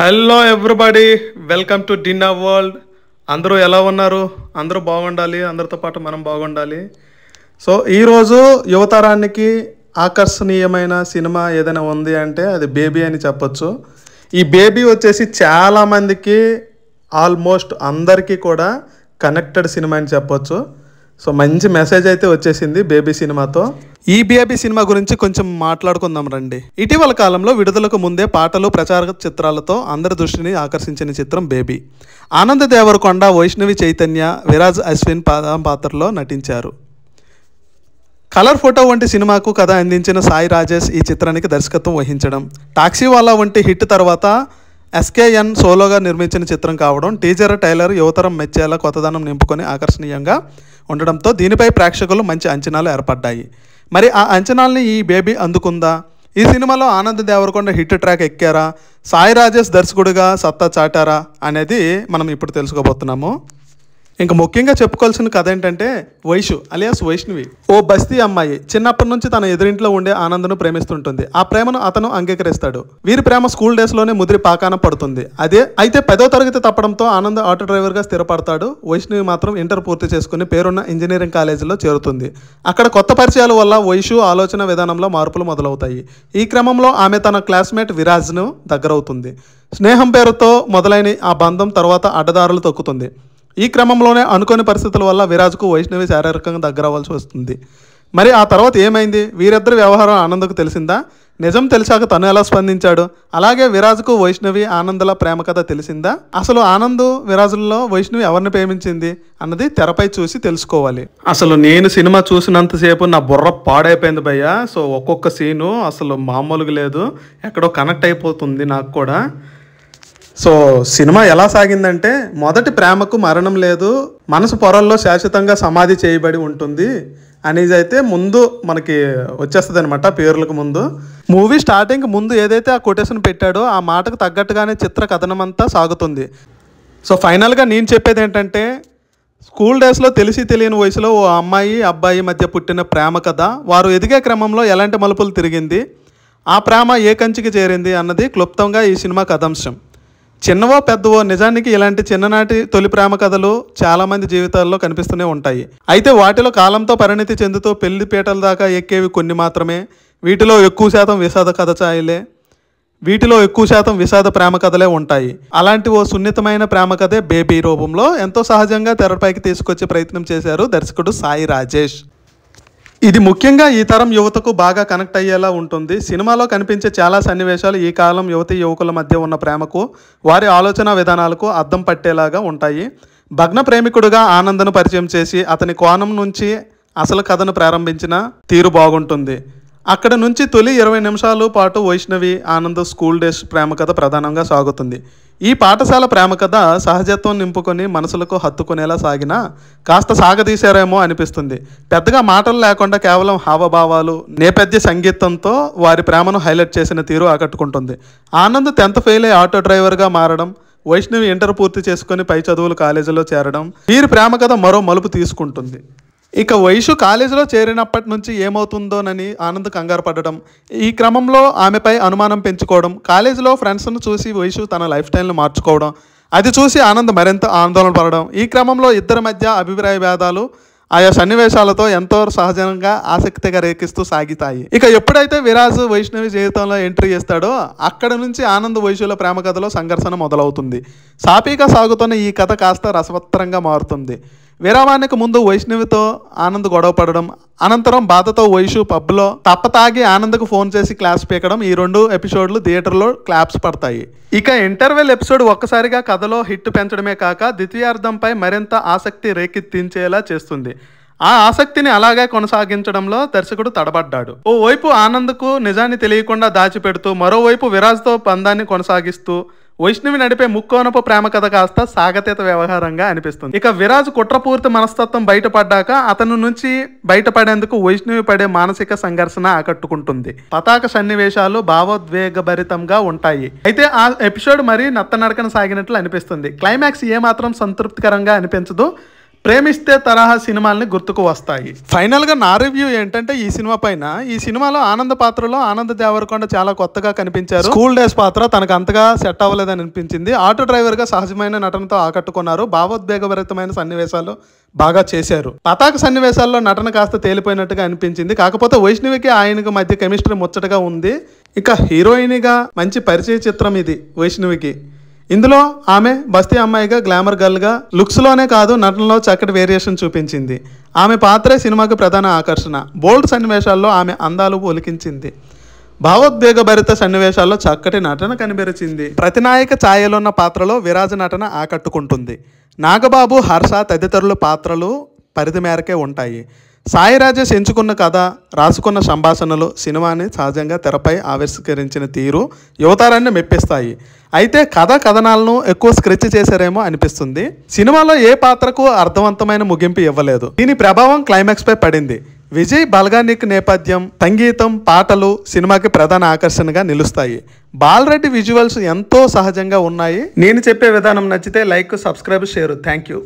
hello everybody welcome to dinner world అందరూ ఎలా ఉన్నారు అందరూ బాగుండాలి అందరితో పాటు మనం బాగుండాలి సో ఈరోజు యువతరానికి ఆకర్షణీయమైన సినిమా ఏదైనా ఉంది అంటే అది బేబీ అని చెప్పొచ్చు ఈ బేబీ వచ్చేసి చాలామందికి ఆల్మోస్ట్ అందరికీ కూడా కనెక్టెడ్ సినిమా అని చెప్పొచ్చు సో మంచి మెసేజ్ అయితే వచ్చేసింది బేబీ సినిమాతో ఈ బేబీ సినిమా గురించి కొంచెం మాట్లాడుకుందాం రండి ఇటీవల కాలంలో విడుదలకు ముందే పాటలు ప్రచార చిత్రాలతో అందరి దృష్టిని ఆకర్షించిన చిత్రం బేబీ ఆనంద దేవరకొండ వైష్ణవి చైతన్య విరాజ్ అశ్విన్ పాత్రలో నటించారు కలర్ ఫోటో వంటి సినిమాకు కథ అందించిన సాయి రాజేష్ ఈ చిత్రానికి దర్శకత్వం వహించడం టాక్సీ వంటి హిట్ తర్వాత ఎస్కేఎన్ సోలోగా నిర్మించిన చిత్రం కావడం టీజర్ టైలర్ యువతరం మెచ్చేలా కొత్తదనం నింపుకొని ఆకర్షణీయంగా ఉండడంతో దీనిపై ప్రేక్షకులు మంచి అంచనాలు ఏర్పడ్డాయి మరి ఆ అంచనాల్ని ఈ బేబీ అందుకుందా ఈ సినిమాలో ఆనంద్ దేవరకొండ హిట్ ట్రాక్ ఎక్కారా సాయి రాజేష్ దర్శకుడిగా సత్తా చాటారా అనేది మనం ఇప్పుడు తెలుసుకోబోతున్నాము ఇంకా ముఖ్యంగా చెప్పుకోవాల్సిన కథ ఏంటంటే వైషు అలియాస్ వైష్ణవి ఓ బస్తీ అమ్మాయి చిన్నప్పటి నుంచి తన ఎదురింట్లో ఉండే ఆనందను ప్రేమిస్తుంటుంది ఆ ప్రేమను అతను అంగీకరిస్తాడు వీరి ప్రేమ స్కూల్ డేస్లోనే ముదిరి పాకాన పడుతుంది అదే అయితే పదో తరగతి తప్పడంతో ఆనంద్ ఆటో డ్రైవర్గా స్థిరపడతాడు వైష్ణవి మాత్రం ఇంటర్ పూర్తి చేసుకుని పేరున్న ఇంజనీరింగ్ కాలేజీలో చేరుతుంది అక్కడ కొత్త పరిచయాల వల్ల వైషు ఆలోచన విధానంలో మార్పులు మొదలవుతాయి ఈ క్రమంలో ఆమె తన క్లాస్మేట్ విరాజ్ను దగ్గరవుతుంది స్నేహం పేరుతో మొదలైన ఆ బంధం తర్వాత అడ్డదారులు తొక్కుతుంది ఈ క్రమంలోనే అనుకోని పరిస్థితుల వల్ల విరాజ్కు వైష్ణవి శారీరకంగా దగ్గర అవ్వాల్సి వస్తుంది మరి ఆ తర్వాత ఏమైంది వీరిద్దరి వ్యవహారం ఆనందకు తెలిసిందా నిజం తెలిసాక తను ఎలా స్పందించాడు అలాగే విరాజ్కు వైష్ణవి ఆనందల ప్రేమ కథ తెలిసిందా అసలు ఆనందు విరాజుల్లో వైష్ణవి ఎవరిని ప్రేమించింది అన్నది తెరపై చూసి తెలుసుకోవాలి అసలు నేను సినిమా చూసినంతసేపు నా బుర్ర పాడైపోయింది భయ్య సో ఒక్కొక్క సీను అసలు మామూలుగా లేదు ఎక్కడో కనెక్ట్ అయిపోతుంది నాకు కూడా సో సినిమా ఎలా సాగిందంటే మొదటి ప్రేమకు మరణం లేదు మనసు పొరల్లో శాశ్వతంగా సమాధి చేయబడి ఉంటుంది అనేది అయితే ముందు మనకి వచ్చేస్తుంది అనమాట పేర్లకు ముందు మూవీ స్టార్టింగ్ ముందు ఏదైతే ఆ కొటేషన్ పెట్టాడో ఆ మాటకు తగ్గట్టుగానే చిత్ర కథనం అంతా సాగుతుంది సో ఫైనల్గా నేను చెప్పేది ఏంటంటే స్కూల్ డేస్లో తెలిసి తెలియని వయసులో ఓ అమ్మాయి అబ్బాయి మధ్య పుట్టిన ప్రేమ కథ వారు ఎదిగే క్రమంలో ఎలాంటి మలుపులు తిరిగింది ఆ ప్రేమ ఏ కంచికి చేరింది అన్నది క్లుప్తంగా ఈ సినిమా కథాంశం చిన్నవో పెద్దవో నిజానికి ఇలాంటి చిన్ననాటి తొలి ప్రేమ కథలు చాలామంది జీవితాల్లో కనిపిస్తూనే ఉంటాయి అయితే వాటిలో కాలంతో పరిణితి చెందుతూ పెళ్లి పీటల దాకా ఎక్కేవి కొన్ని మాత్రమే వీటిలో ఎక్కువ శాతం విషాద కథ ఛాయలే వీటిలో ఎక్కువ శాతం విషాద ప్రేమ కథలే ఉంటాయి అలాంటి ఓ సున్నితమైన ప్రేమ కథే బేబీ రూపంలో ఎంతో సహజంగా తెరపైకి తీసుకొచ్చే ప్రయత్నం చేశారు దర్శకుడు సాయి రాజేష్ ఇది ముఖ్యంగా ఈ తరం యువతకు బాగా కనెక్ట్ అయ్యేలా ఉంటుంది సినిమాలో కనిపించే చాలా సన్నివేశాలు ఈ కాలం యువతి యువకుల మధ్య ఉన్న ప్రేమకు వారి ఆలోచన విధానాలకు అద్దం పట్టేలాగా ఉంటాయి భగ్న ప్రేమికుడుగా ఆనందను పరిచయం చేసి అతని కోణం నుంచి అసలు కథను ప్రారంభించిన తీరు బాగుంటుంది అక్కడ నుంచి తొలి ఇరవై నిమిషాలు పాటు వైష్ణవి ఆనంద్ స్కూల్ డేస్ ప్రేమ కథ ప్రధానంగా సాగుతుంది ఈ పాఠశాల ప్రేమ కథ సహజత్వం నింపుకొని మనసులకు హత్తుకునేలా సాగినా కాస్త సాగదీశారేమో అనిపిస్తుంది పెద్దగా మాటలు లేకుండా కేవలం హావభావాలు నేపథ్య సంగీతంతో వారి ప్రేమను హైలైట్ చేసిన తీరు ఆకట్టుకుంటుంది ఆనంద్ టెన్త్ ఫెయిల్ అయ్యి ఆటో డ్రైవర్గా మారడం వైష్ణవి ఇంటర్ పూర్తి చేసుకొని పై చదువులు కాలేజీలో చేరడం వీరి ప్రేమ కథ మరో మలుపు తీసుకుంటుంది ఇక వయసు కాలేజీలో చేరినప్పటి నుంచి ఏమవుతుందోనని ఆనంద్ కంగారు పడడం ఈ క్రమంలో ఆమెపై అనుమానం పెంచుకోవడం కాలేజీలో ఫ్రెండ్స్ను చూసి వయసు తన లైఫ్ స్టైల్ను మార్చుకోవడం అది చూసి ఆనంద్ మరింత ఆందోళన పడడం ఈ క్రమంలో ఇద్దరి మధ్య అభిప్రాయ భేదాలు ఆయా సన్నివేశాలతో ఎంతో సహజంగా ఆసక్తిగా రేఖిస్తూ సాగితాయి ఇక ఎప్పుడైతే విరాజ్ వైష్ణవి జీవితంలో ఎంట్రీ చేస్తాడో అక్కడ నుంచి ఆనంద్ వైశ్యుల ప్రేమ కథలో సంఘర్షణ మొదలవుతుంది సాపీగా సాగుతున్న ఈ కథ కాస్త రసవత్తరంగా మారుతుంది విరామానికి ముందు వైష్ణవితో ఆనంద్ గొడవ పడడం అనంతరం బాధతో వైషు పబ్లో తప్ప తాగి ఆనంద్కు ఫోన్ చేసి క్లాస్ పీకడం ఈ రెండు ఎపిసోడ్లు థియేటర్లో క్లాప్స్ పడతాయి ఇక ఇంటర్వెల్ ఎపిసోడ్ ఒక్కసారిగా కథలో హిట్ పెంచడమే కాక ద్వితీయార్థంపై మరింత ఆసక్తి రేకెత్తించేలా చేస్తుంది ఆ ఆసక్తిని అలాగే కొనసాగించడంలో దర్శకుడు తడబడ్డాడు ఓవైపు ఆనంద్కు నిజాన్ని తెలియకుండా దాచిపెడుతూ మరోవైపు విరాజ్తో పందాన్ని కొనసాగిస్తూ వైష్ణవి నడిపే ముక్కోనపు ప్రేమ కథ కాస్త సాగతీత వ్యవహారంగా అనిపిస్తుంది ఇక విరాజ్ కుట్రపూర్తి మనస్తత్వం బయటపడ్డాక అతను నుంచి బయటపడేందుకు వైష్ణవి పడే మానసిక సంఘర్షణ ఆకట్టుకుంటుంది పతాక సన్నివేశాలు భావోద్వేగభరితంగా ఉంటాయి అయితే ఆ ఎపిసోడ్ మరీ నత్తనడకన సాగినట్లు అనిపిస్తుంది క్లైమాక్స్ ఏమాత్రం సంతృప్తికరంగా అనిపించదు ప్రేమిస్తే తరహా సినిమాల్ని గుర్తుకు వస్తాయి ఫైనల్గా నా రివ్యూ ఏంటంటే ఈ సినిమా పైన ఈ సినిమాలో ఆనంద పాత్రలో ఆనంద దేవరకొండ చాలా కొత్తగా కనిపించారు స్కూల్ డేస్ పాత్ర తనకు అంతగా సెట్ అవ్వలేదని అనిపించింది ఆటో డ్రైవర్గా సహజమైన నటనతో ఆకట్టుకున్నారు భావోద్వేగభరితమైన సన్నివేశాలు బాగా చేశారు పతాక సన్నివేశాల్లో నటన కాస్త తేలిపోయినట్టుగా అనిపించింది కాకపోతే వైష్ణవికి ఆయనకు మధ్య కెమిస్ట్రీ ముచ్చటగా ఉంది ఇక హీరోయిన్గా మంచి పరిచయ చిత్రం ఇది వైష్ణవికి ఇందులో ఆమె బస్తీ అమ్మాయిగా గ్లామర్ గర్ల్గా లుక్స్లోనే కాదు నటనలో చక్కటి వేరియేషన్ చూపించింది ఆమె పాత్రే సినిమాకు ప్రధాన ఆకర్షణ బోల్డ్ సన్నివేశాల్లో ఆమె అందాలు ఒలికించింది భావోద్వేగభరిత సన్నివేశాల్లో చక్కటి నటన కనిపెరిచింది ప్రతినాయక ఛాయలున్న పాత్రలో విరాజ నటన ఆకట్టుకుంటుంది నాగబాబు హర్ష తదితరుల పాత్రలు పరిధి మేరకే ఉంటాయి సాయి రాజేష్ ఎంచుకున్న కథ రాసుకున్న సంభాషణలు సినిమాని సహజంగా తెరపై ఆవిష్కరించిన తీరు యువతారాన్ని మెప్పిస్తాయి అయితే కథ కథనాలను ఎక్కువ స్క్రెచ్ చేశారేమో అనిపిస్తుంది సినిమాలో ఏ పాత్రకు అర్థవంతమైన ముగింపు ఇవ్వలేదు దీని ప్రభావం క్లైమాక్స్ పై పడింది విజయ్ బల్గానిక్ నేపథ్యం సంగీతం పాటలు సినిమాకి ప్రధాన ఆకర్షణగా నిలుస్తాయి బాలరెడ్డి విజువల్స్ ఎంతో సహజంగా ఉన్నాయి నేను చెప్పే విధానం నచ్చితే like subscribe share thank you